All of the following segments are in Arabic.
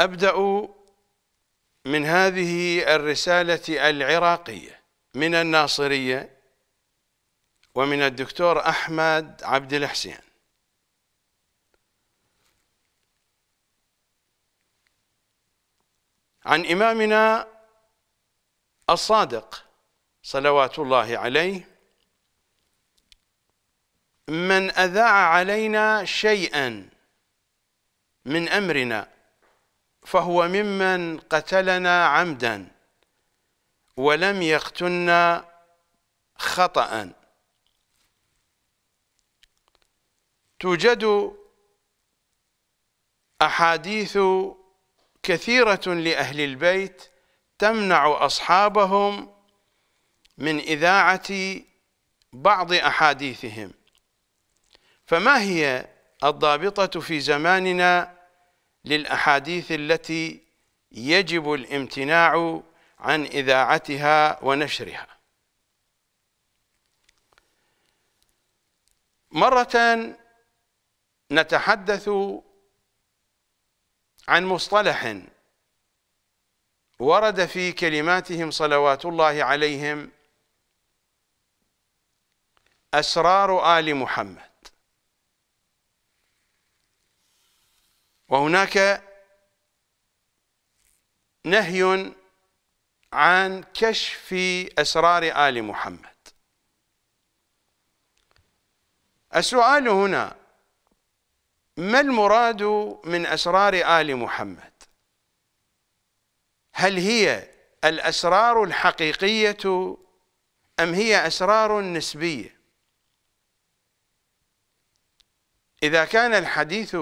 أبدأ من هذه الرسالة العراقية من الناصرية ومن الدكتور أحمد عبد الحسين عن إمامنا الصادق صلوات الله عليه من أذاع علينا شيئا من أمرنا فهو ممن قتلنا عمدا ولم يقتلنا خطأ توجد أحاديث كثيرة لأهل البيت تمنع أصحابهم من إذاعة بعض أحاديثهم فما هي الضابطة في زماننا للأحاديث التي يجب الامتناع عن إذاعتها ونشرها مرة نتحدث عن مصطلح ورد في كلماتهم صلوات الله عليهم أسرار آل محمد وهناك نهي عن كشف أسرار آل محمد السؤال هنا ما المراد من أسرار آل محمد هل هي الأسرار الحقيقية أم هي أسرار نسبية إذا كان الحديث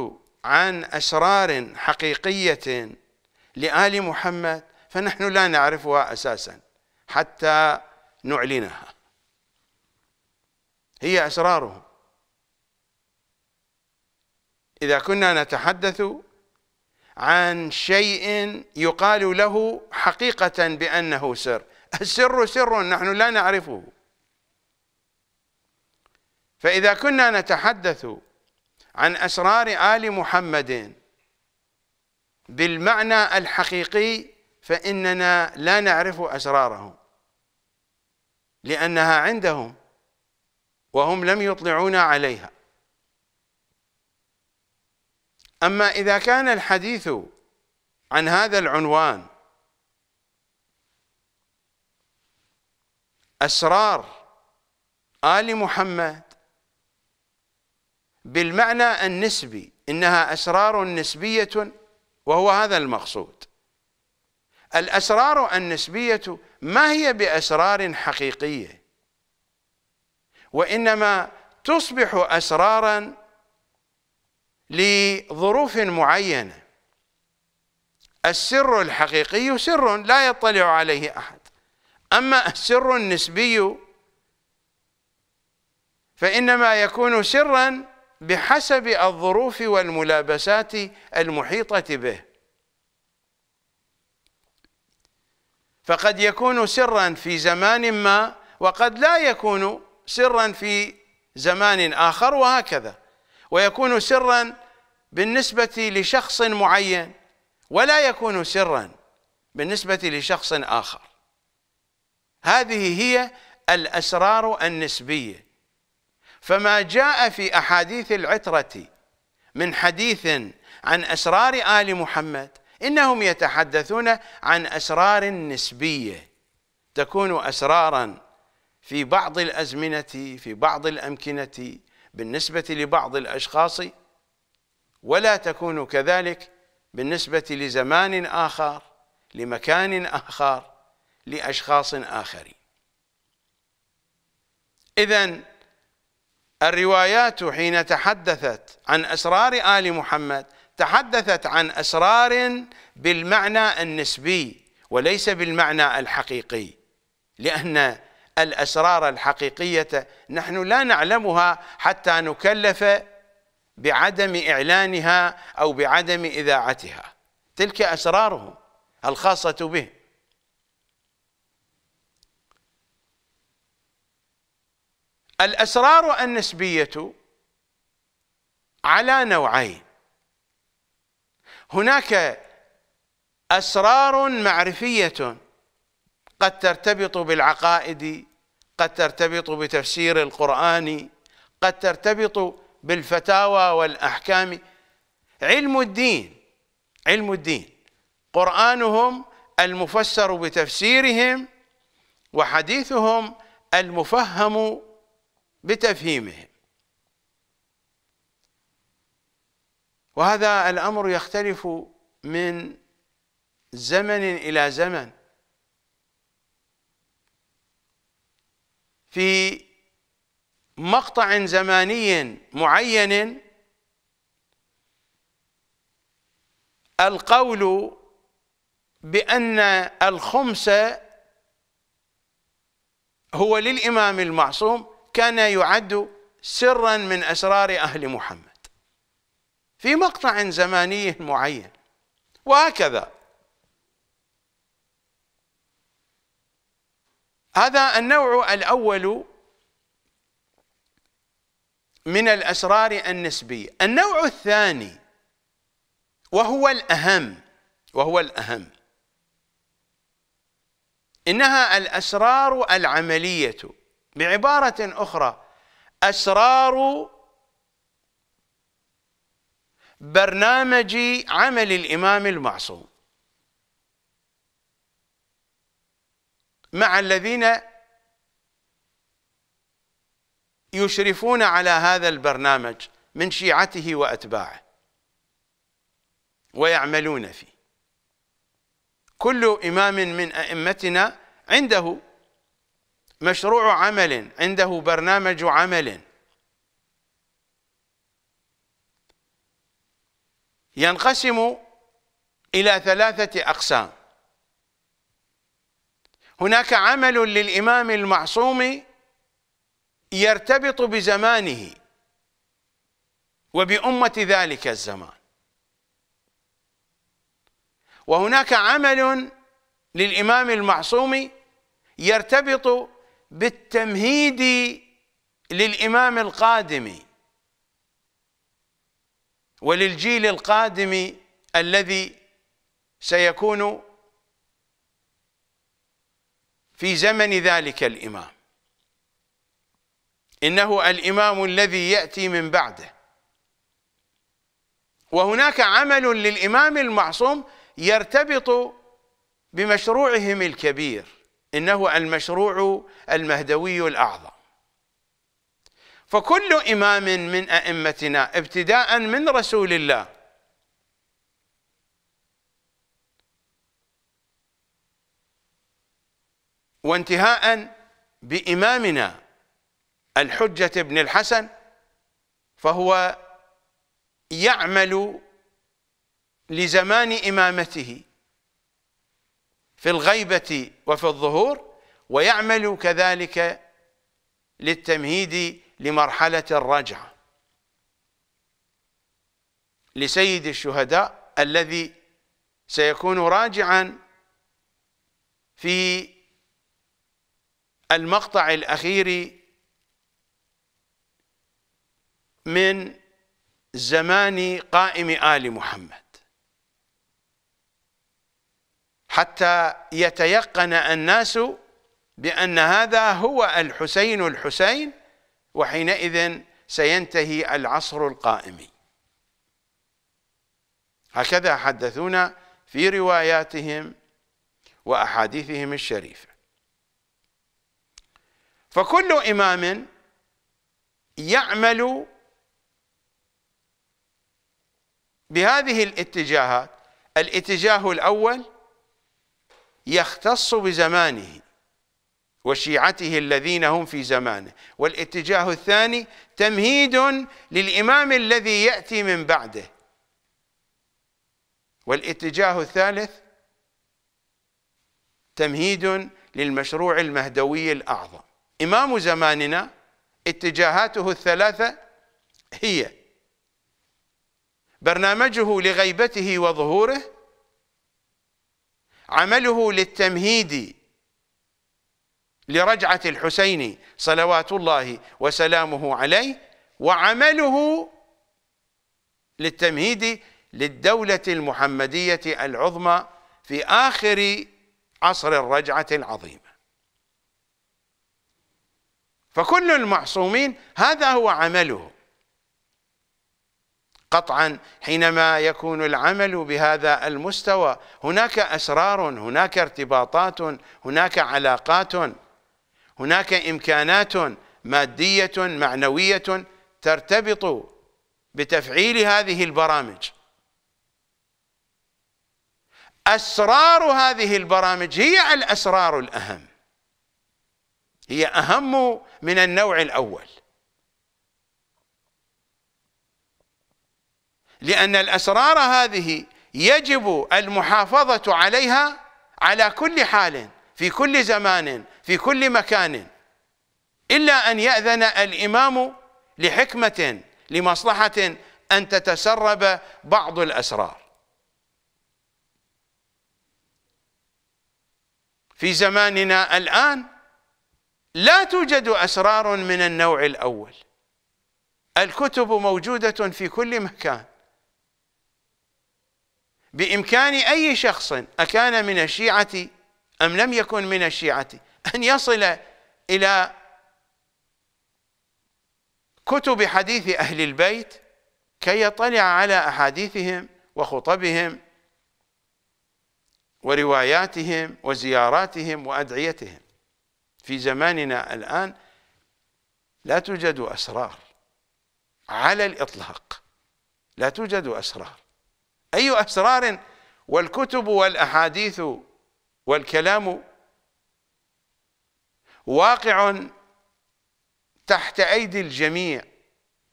عن أسرار حقيقية لآل محمد فنحن لا نعرفها أساسا حتى نعلنها هي أسرارهم إذا كنا نتحدث عن شيء يقال له حقيقة بأنه سر السر سر نحن لا نعرفه فإذا كنا نتحدث عن أسرار آل محمد بالمعنى الحقيقي فإننا لا نعرف أسرارهم لأنها عندهم وهم لم يطلعونا عليها أما إذا كان الحديث عن هذا العنوان أسرار آل محمد بالمعنى النسبي إنها أسرار نسبية وهو هذا المقصود الأسرار النسبية ما هي بأسرار حقيقية وإنما تصبح أسرارا لظروف معينة السر الحقيقي سر لا يطلع عليه أحد أما السر النسبي فإنما يكون سرا بحسب الظروف والملابسات المحيطة به فقد يكون سرا في زمان ما وقد لا يكون سرا في زمان آخر وهكذا ويكون سرا بالنسبة لشخص معين ولا يكون سرا بالنسبة لشخص آخر هذه هي الأسرار النسبية فما جاء في أحاديث العترة من حديث عن أسرار آل محمد إنهم يتحدثون عن أسرار نسبية تكون أسراراً في بعض الأزمنة في بعض الأمكنة بالنسبة لبعض الأشخاص ولا تكون كذلك بالنسبة لزمان آخر لمكان آخر لأشخاص آخرين إذا الروايات حين تحدثت عن أسرار آل محمد تحدثت عن أسرار بالمعنى النسبي وليس بالمعنى الحقيقي لأن الأسرار الحقيقية نحن لا نعلمها حتى نكلف بعدم إعلانها أو بعدم إذاعتها تلك أسرارهم الخاصة بهم الأسرار النسبية على نوعين هناك أسرار معرفية قد ترتبط بالعقائد قد ترتبط بتفسير القرآن قد ترتبط بالفتاوى والأحكام علم الدين علم الدين قرآنهم المفسر بتفسيرهم وحديثهم المفهم بتفهيمهم وهذا الأمر يختلف من زمن إلى زمن في مقطع زماني معين القول بأن الخمس هو للإمام المعصوم كان يعد سرا من أسرار أهل محمد في مقطع زماني معين وهكذا هذا النوع الأول من الأسرار النسبية النوع الثاني وهو الأهم وهو الأهم إنها الأسرار العملية بعبارة أخرى أسرار برنامج عمل الإمام المعصوم مع الذين يشرفون على هذا البرنامج من شيعته وأتباعه ويعملون فيه كل إمام من أئمتنا عنده مشروع عمل عنده برنامج عمل ينقسم إلى ثلاثة أقسام هناك عمل للإمام المعصوم يرتبط بزمانه وبأمة ذلك الزمان وهناك عمل للإمام المعصوم يرتبط بالتمهيد للامام القادم وللجيل القادم الذي سيكون في زمن ذلك الامام انه الامام الذي ياتي من بعده وهناك عمل للامام المعصوم يرتبط بمشروعهم الكبير إنه المشروع المهدوي الأعظم فكل إمام من أئمتنا ابتداء من رسول الله وانتهاء بإمامنا الحجة بن الحسن فهو يعمل لزمان إمامته في الغيبة وفي الظهور ويعمل كذلك للتمهيد لمرحلة الرجعة لسيد الشهداء الذي سيكون راجعا في المقطع الأخير من زمان قائم آل محمد حتى يتيقن الناس بأن هذا هو الحسين الحسين وحينئذ سينتهي العصر القائم هكذا حدثونا في رواياتهم وأحاديثهم الشريفة فكل إمام يعمل بهذه الاتجاهات الاتجاه الأول يختص بزمانه وشيعته الذين هم في زمانه والاتجاه الثاني تمهيد للإمام الذي يأتي من بعده والاتجاه الثالث تمهيد للمشروع المهدوي الأعظم إمام زماننا اتجاهاته الثلاثة هي برنامجه لغيبته وظهوره عمله للتمهيد لرجعة الحسين صلوات الله وسلامه عليه وعمله للتمهيد للدولة المحمدية العظمى في آخر عصر الرجعة العظيمة فكل المعصومين هذا هو عمله قطعا حينما يكون العمل بهذا المستوى هناك أسرار هناك ارتباطات هناك علاقات هناك إمكانات مادية معنوية ترتبط بتفعيل هذه البرامج أسرار هذه البرامج هي الأسرار الأهم هي أهم من النوع الأول لأن الأسرار هذه يجب المحافظة عليها على كل حال في كل زمان في كل مكان إلا أن يأذن الإمام لحكمة لمصلحة أن تتسرب بعض الأسرار في زماننا الآن لا توجد أسرار من النوع الأول الكتب موجودة في كل مكان بإمكان أي شخص أكان من الشيعة أم لم يكن من الشيعة أن يصل إلى كتب حديث أهل البيت كي يطلع على أحاديثهم وخطبهم ورواياتهم وزياراتهم وأدعيتهم في زماننا الآن لا توجد أسرار على الإطلاق لا توجد أسرار أي أسرار والكتب والأحاديث والكلام واقع تحت أيدي الجميع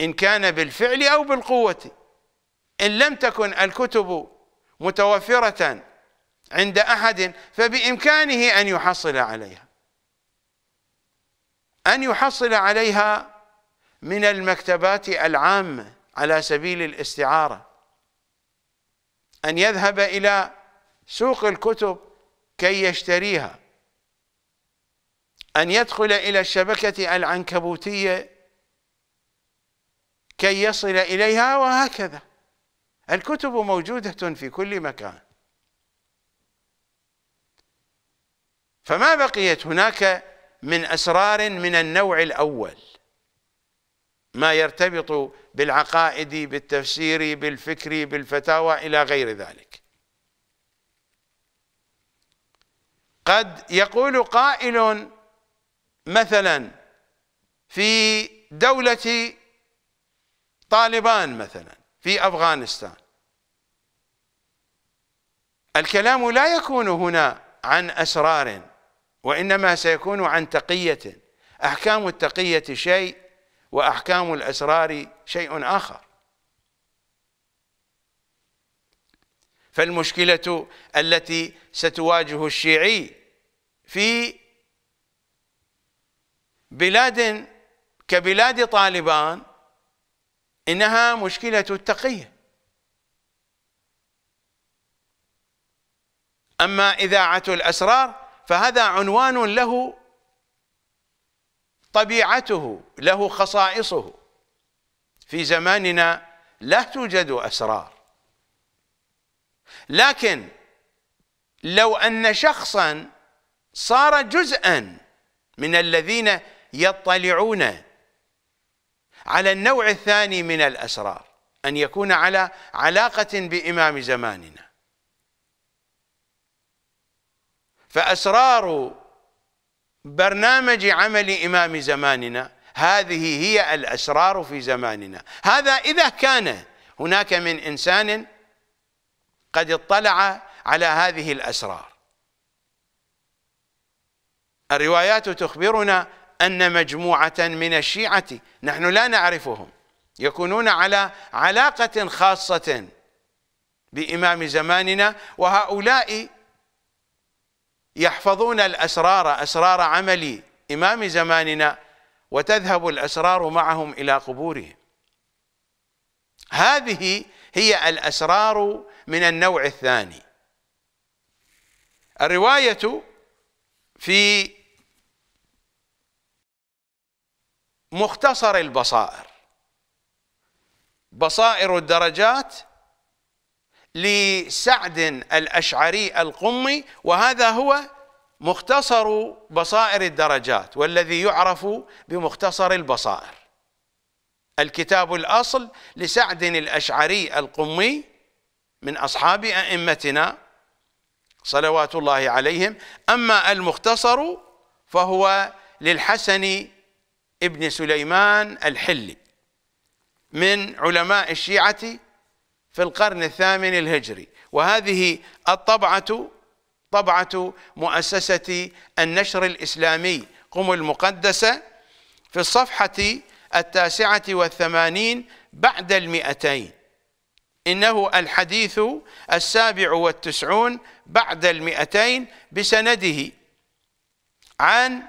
إن كان بالفعل أو بالقوة إن لم تكن الكتب متوفرة عند أحد فبإمكانه أن يحصل عليها أن يحصل عليها من المكتبات العامة على سبيل الاستعارة أن يذهب إلى سوق الكتب كي يشتريها أن يدخل إلى الشبكة العنكبوتية كي يصل إليها وهكذا الكتب موجودة في كل مكان فما بقيت هناك من أسرار من النوع الأول ما يرتبط بالعقائد بالتفسير بالفكر بالفتاوى إلى غير ذلك قد يقول قائل مثلا في دولة طالبان مثلا في أفغانستان الكلام لا يكون هنا عن أسرار وإنما سيكون عن تقية أحكام التقية شيء وأحكام الأسرار شيء آخر فالمشكلة التي ستواجه الشيعي في بلاد كبلاد طالبان إنها مشكلة التقية أما إذاعة الأسرار فهذا عنوان له طبيعته له خصائصه في زماننا لا توجد أسرار لكن لو أن شخصا صار جزءا من الذين يطلعون على النوع الثاني من الأسرار أن يكون على علاقة بإمام زماننا فأسرار برنامج عمل إمام زماننا هذه هي الأسرار في زماننا هذا إذا كان هناك من إنسان قد اطلع على هذه الأسرار الروايات تخبرنا أن مجموعة من الشيعة نحن لا نعرفهم يكونون على علاقة خاصة بإمام زماننا وهؤلاء يحفظون الأسرار أسرار عمل إمام زماننا وتذهب الأسرار معهم إلى قبورهم هذه هي الأسرار من النوع الثاني الرواية في مختصر البصائر بصائر الدرجات لسعد الأشعري القمي وهذا هو مختصر بصائر الدرجات والذي يعرف بمختصر البصائر الكتاب الأصل لسعد الأشعري القمي من أصحاب أئمتنا صلوات الله عليهم أما المختصر فهو للحسن ابن سليمان الحلي من علماء الشيعة في القرن الثامن الهجري وهذه الطبعة طبعة مؤسسة النشر الإسلامي قم المقدسة في الصفحة التاسعة والثمانين بعد المئتين إنه الحديث السابع والتسعون بعد المئتين بسنده عن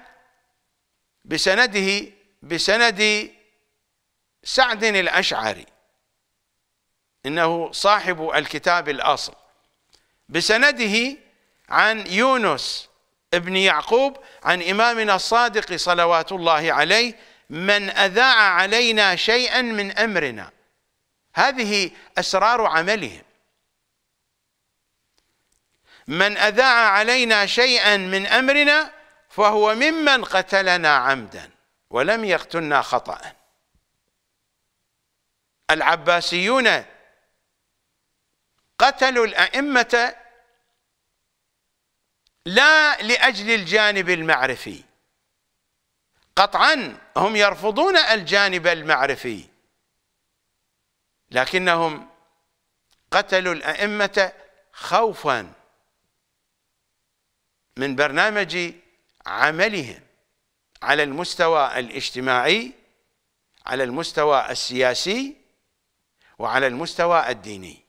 بسنده بسند سعد الأشعري إنه صاحب الكتاب الأصل بسنده عن يونس ابن يعقوب عن إمامنا الصادق صلوات الله عليه من أذاع علينا شيئا من أمرنا هذه أسرار عملهم من أذاع علينا شيئا من أمرنا فهو ممن قتلنا عمدا ولم يقتلنا خطأ العباسيون قتلوا الأئمة لا لأجل الجانب المعرفي قطعا هم يرفضون الجانب المعرفي لكنهم قتلوا الأئمة خوفا من برنامج عملهم على المستوى الاجتماعي على المستوى السياسي وعلى المستوى الديني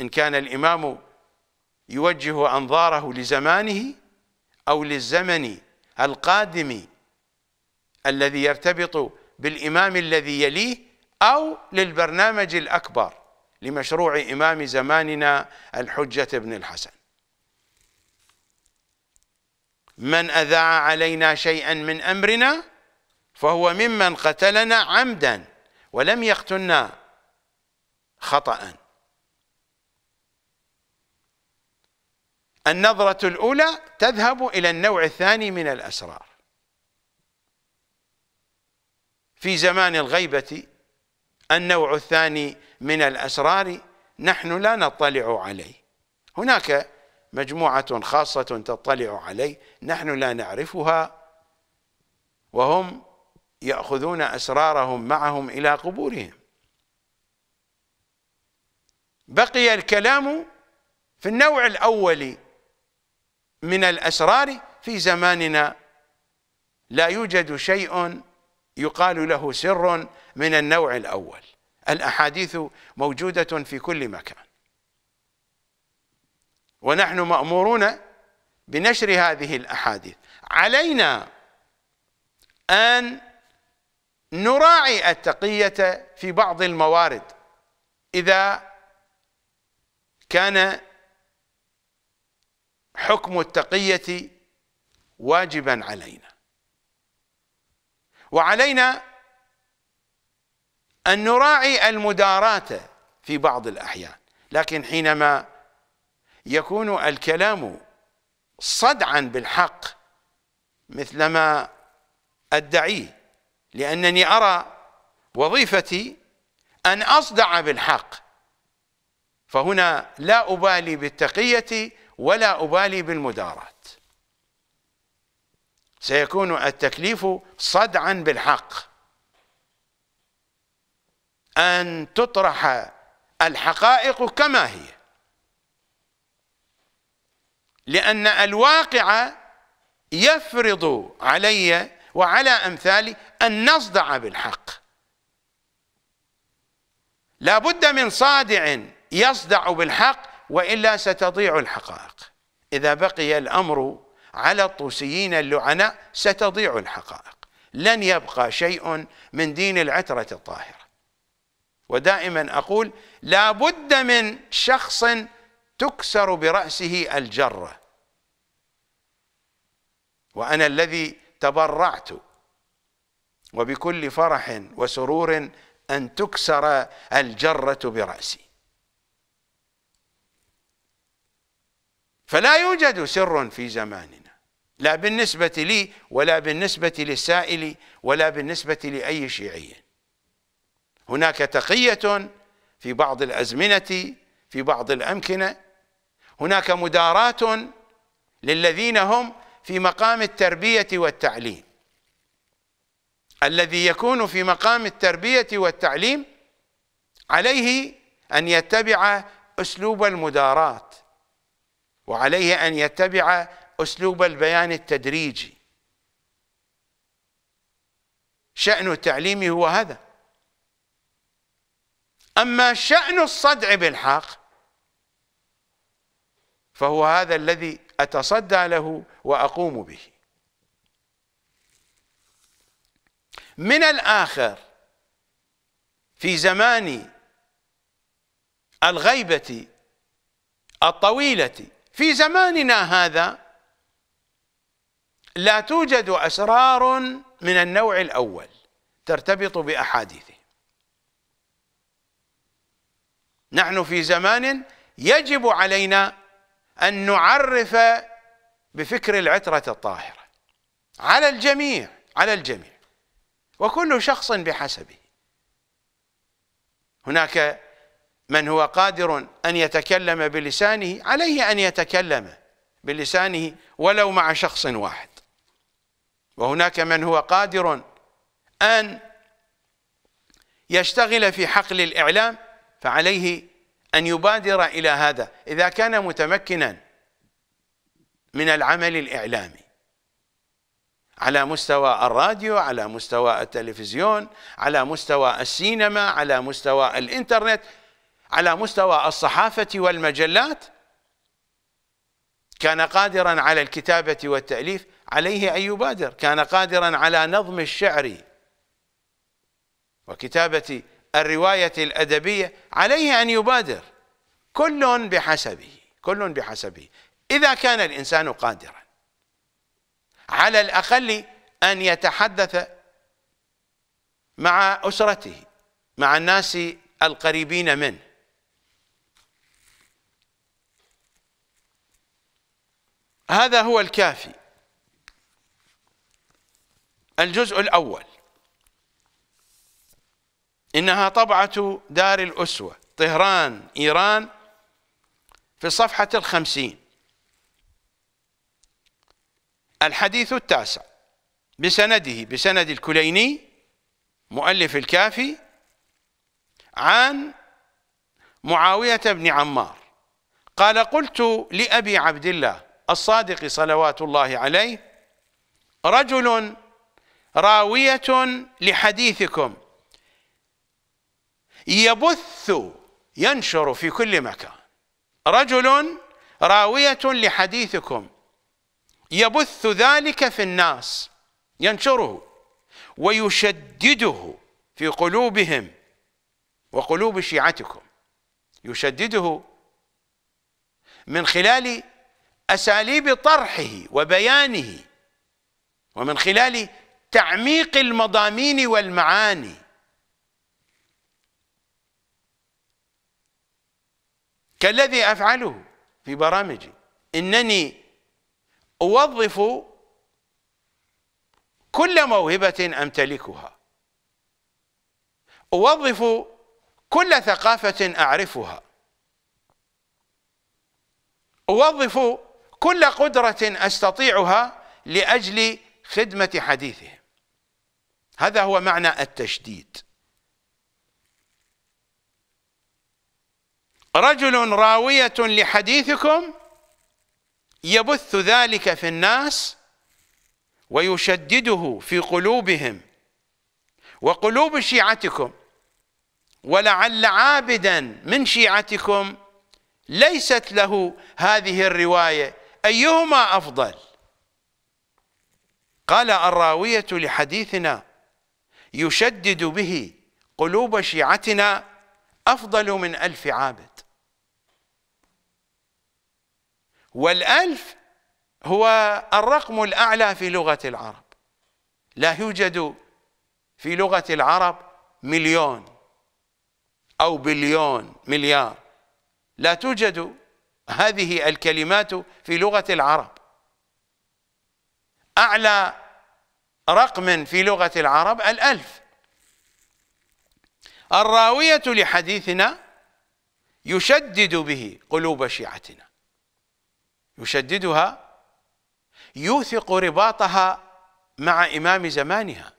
إن كان الإمام يوجه أنظاره لزمانه أو للزمن القادم الذي يرتبط بالإمام الذي يليه أو للبرنامج الأكبر لمشروع إمام زماننا الحجة بن الحسن من أذاع علينا شيئا من أمرنا فهو ممن قتلنا عمدا ولم يقتلنا خطأ النظرة الأولى تذهب إلى النوع الثاني من الأسرار في زمان الغيبة النوع الثاني من الأسرار نحن لا نطلع عليه هناك مجموعة خاصة تطلع عليه نحن لا نعرفها وهم يأخذون أسرارهم معهم إلى قبورهم بقي الكلام في النوع الأولي من الأسرار في زماننا لا يوجد شيء يقال له سر من النوع الأول الأحاديث موجودة في كل مكان ونحن مأمورون بنشر هذه الأحاديث علينا أن نراعي التقية في بعض الموارد إذا كان حكم التقية واجبا علينا وعلينا أن نراعي المداراة في بعض الأحيان لكن حينما يكون الكلام صدعا بالحق مثلما أدعيه لأنني أرى وظيفتي أن أصدع بالحق فهنا لا أبالي بالتقية ولا أبالي بالمدارات سيكون التكليف صدعا بالحق أن تطرح الحقائق كما هي لأن الواقع يفرض علي وعلى أمثالي أن نصدع بالحق لا بد من صادع يصدع بالحق وإلا ستضيع الحقائق إذا بقي الأمر على الطوسيين اللعناء ستضيع الحقائق لن يبقى شيء من دين العترة الطاهرة ودائما أقول لا بد من شخص تكسر برأسه الجرة وأنا الذي تبرعت وبكل فرح وسرور أن تكسر الجرة برأسي فلا يوجد سر في زماننا لا بالنسبة لي ولا بالنسبة للسائل ولا بالنسبة لأي شيعي هناك تقية في بعض الأزمنة في بعض الأمكنة هناك مدارات للذين هم في مقام التربية والتعليم الذي يكون في مقام التربية والتعليم عليه أن يتبع أسلوب المدارات وعليه أن يتبع أسلوب البيان التدريجي شأن التعليم هو هذا أما شأن الصدع بالحق فهو هذا الذي أتصدى له وأقوم به من الآخر في زمان الغيبة الطويلة في زماننا هذا لا توجد أسرار من النوع الأول ترتبط بأحاديثه نحن في زمان يجب علينا أن نعرف بفكر العترة الطاهرة على الجميع على الجميع وكل شخص بحسبه هناك من هو قادر أن يتكلم بلسانه عليه أن يتكلم بلسانه ولو مع شخص واحد وهناك من هو قادر أن يشتغل في حقل الإعلام فعليه أن يبادر إلى هذا إذا كان متمكنا من العمل الإعلامي على مستوى الراديو على مستوى التلفزيون على مستوى السينما على مستوى الإنترنت على مستوى الصحافة والمجلات كان قادرا على الكتابة والتأليف عليه أن يبادر كان قادرا على نظم الشعر وكتابة الرواية الأدبية عليه أن يبادر كل بحسبه كل بحسبه إذا كان الإنسان قادرا على الأقل أن يتحدث مع أسرته مع الناس القريبين منه هذا هو الكافي الجزء الأول إنها طبعة دار الأسوة طهران إيران في الصفحة الخمسين الحديث التاسع بسنده بسند الكليني مؤلف الكافي عن معاوية بن عمار قال قلت لأبي عبد الله الصادق صلوات الله عليه رجل راوية لحديثكم يبث ينشر في كل مكان رجل راوية لحديثكم يبث ذلك في الناس ينشره ويشدده في قلوبهم وقلوب شيعتكم يشدده من خلال اساليب طرحه وبيانه ومن خلال تعميق المضامين والمعاني كالذي افعله في برامجي انني اوظف كل موهبه امتلكها اوظف كل ثقافه اعرفها اوظف كل قدرة أستطيعها لأجل خدمة حديثهم هذا هو معنى التشديد رجل راوية لحديثكم يبث ذلك في الناس ويشدده في قلوبهم وقلوب شيعتكم ولعل عابدا من شيعتكم ليست له هذه الروايه أيهما أفضل قال الراوية لحديثنا يشدد به قلوب شيعتنا أفضل من ألف عابد والألف هو الرقم الأعلى في لغة العرب لا يوجد في لغة العرب مليون أو بليون مليار لا توجد هذه الكلمات في لغة العرب أعلى رقم في لغة العرب الألف الراوية لحديثنا يشدد به قلوب شيعتنا يشددها يوثق رباطها مع إمام زمانها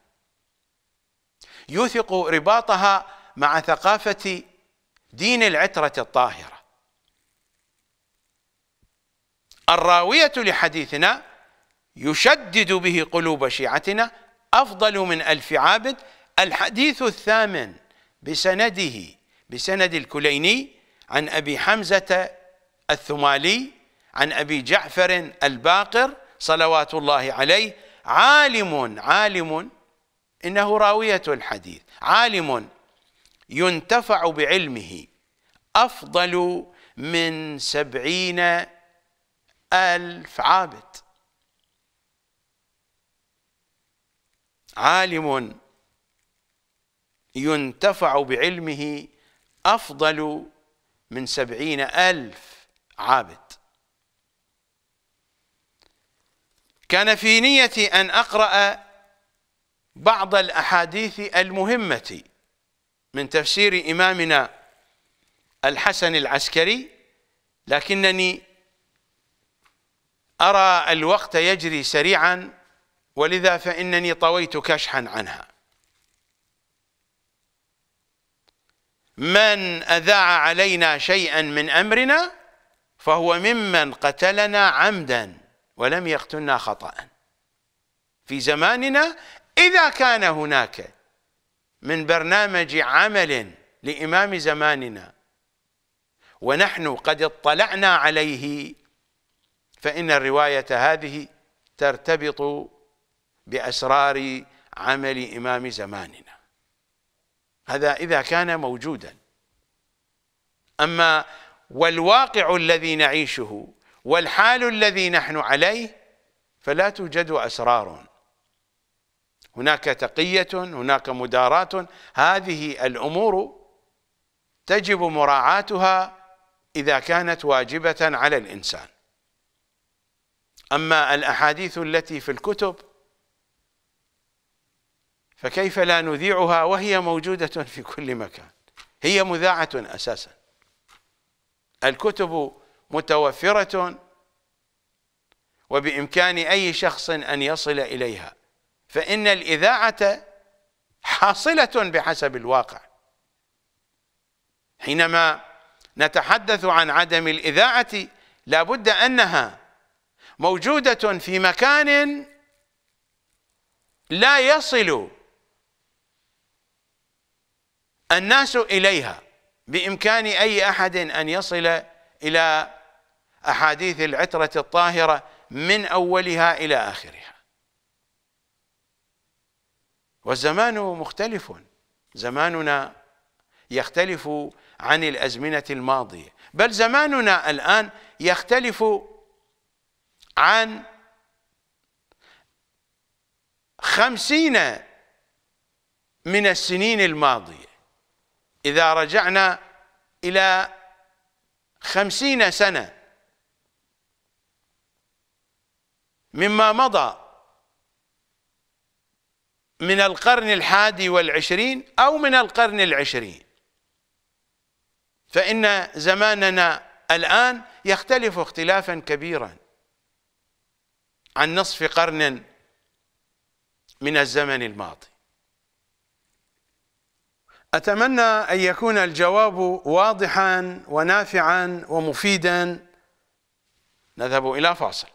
يوثق رباطها مع ثقافة دين العترة الطاهرة الراوية لحديثنا يشدد به قلوب شيعتنا أفضل من ألف عابد الحديث الثامن بسنده بسند الكليني عن أبي حمزة الثمالي عن أبي جعفر الباقر صلوات الله عليه عالم عالم إنه راوية الحديث عالم ينتفع بعلمه أفضل من سبعين ألف عابد عالم ينتفع بعلمه أفضل من سبعين ألف عابد كان في نيتي أن أقرأ بعض الأحاديث المهمة من تفسير إمامنا الحسن العسكري لكنني أرى الوقت يجري سريعا ولذا فإنني طويت كشحا عنها من أذاع علينا شيئا من أمرنا فهو ممن قتلنا عمدا ولم يقتلنا خطأ في زماننا إذا كان هناك من برنامج عمل لإمام زماننا ونحن قد اطلعنا عليه فإن الرواية هذه ترتبط بأسرار عمل إمام زماننا هذا إذا كان موجودا أما والواقع الذي نعيشه والحال الذي نحن عليه فلا توجد أسرار هناك تقية هناك مداراة هذه الأمور تجب مراعاتها إذا كانت واجبة على الإنسان أما الأحاديث التي في الكتب فكيف لا نذيعها وهي موجودة في كل مكان هي مذاعة أساسا الكتب متوفرة وبإمكان أي شخص أن يصل إليها فإن الإذاعة حاصلة بحسب الواقع حينما نتحدث عن عدم الإذاعة لابد أنها موجودة في مكان لا يصل الناس إليها بإمكان أي أحد أن يصل إلى أحاديث العترة الطاهرة من أولها إلى آخرها والزمان مختلف زماننا يختلف عن الأزمنة الماضية بل زماننا الآن يختلف عن خمسين من السنين الماضية إذا رجعنا إلى خمسين سنة مما مضى من القرن الحادي والعشرين أو من القرن العشرين فإن زماننا الآن يختلف اختلافا كبيرا عن نصف قرن من الزمن الماضي أتمنى أن يكون الجواب واضحا ونافعا ومفيدا نذهب إلى فاصل